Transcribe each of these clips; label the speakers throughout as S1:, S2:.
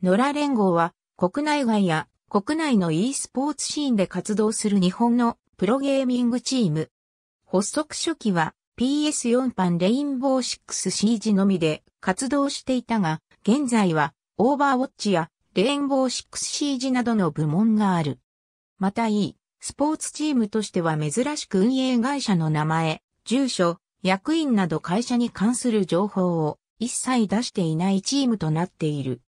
S1: 野良連合は国内外や国内の e スポーツシーンで活動する日本のプロゲーミングチーム。発足初期は PS4 版レインボー 6CG のみで活動していたが、現在はオーバーウォッチやレインボー 6CG などの部門がある。また e スポーツチームとしては珍しく運営会社の名前、住所、役員など会社に関する情報を一切出していないチームとなっている。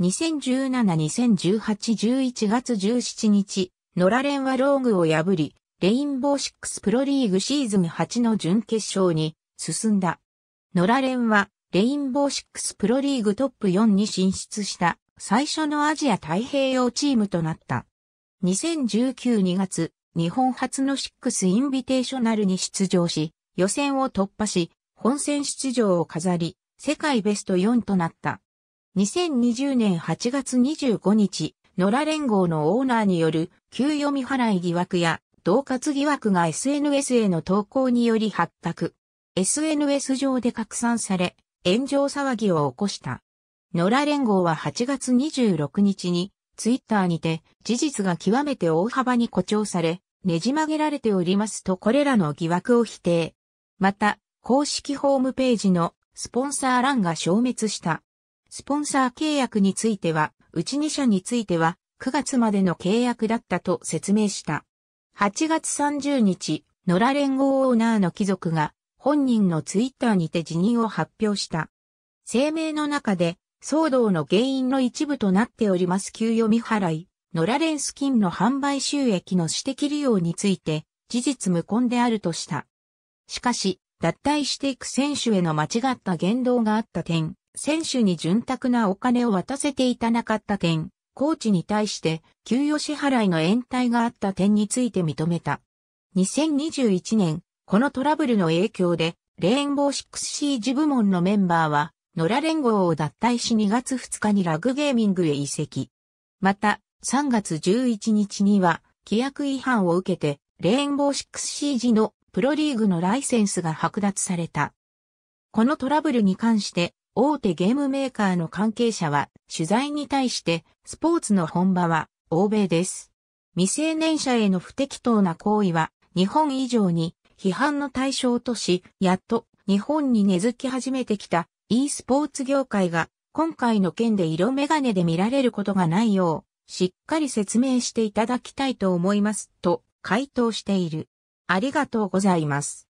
S1: 2017-2018-11月17日、ノラレンはローグを破り、レインボーシックスプロリーグシーズン8の準決勝に進んだ。ノラレンは、レインボーシックスプロリーグトップ4に進出した最初のアジア太平洋チームとなった。2019-2月、日本初のシックスインビテーショナルに出場し、予選を突破し、本戦出場を飾り、世界ベスト4となった。2020年8月25日、野良連合のオーナーによる給与未払い疑惑や同活疑惑が SNS への投稿により発覚。SNS 上で拡散され、炎上騒ぎを起こした。野良連合は8月26日に、ツイッターにて、事実が極めて大幅に誇張され、ねじ曲げられておりますとこれらの疑惑を否定。また、公式ホームページのスポンサー欄が消滅した。スポンサー契約については、うち2社については、9月までの契約だったと説明した。8月30日、野良連合オーナーの貴族が本人のツイッターにて辞任を発表した。声明の中で騒動の原因の一部となっております給与未払い、野良連スキンの販売収益の指摘利用について事実無根であるとした。しかし、脱退していく選手への間違った言動があった点、選手に潤沢なお金を渡せていたなかった点、コーチに対して給与支払いの延滞があった点について認めた。2021年、このトラブルの影響で、レインボー 6CG 部門のメンバーは、野良連合を脱退し2月2日にラグゲーミングへ移籍。また、3月11日には、規約違反を受けて、レインボー 6CG のプロリーグのライセンスが剥奪された。このトラブルに関して、大手ゲームメーカーの関係者は取材に対してスポーツの本場は欧米です。未成年者への不適当な行為は日本以上に批判の対象とし、やっと日本に根付き始めてきた e スポーツ業界が今回の件で色眼鏡で見られることがないよう、しっかり説明していただきたいと思いますと回答している。ありがとうございます。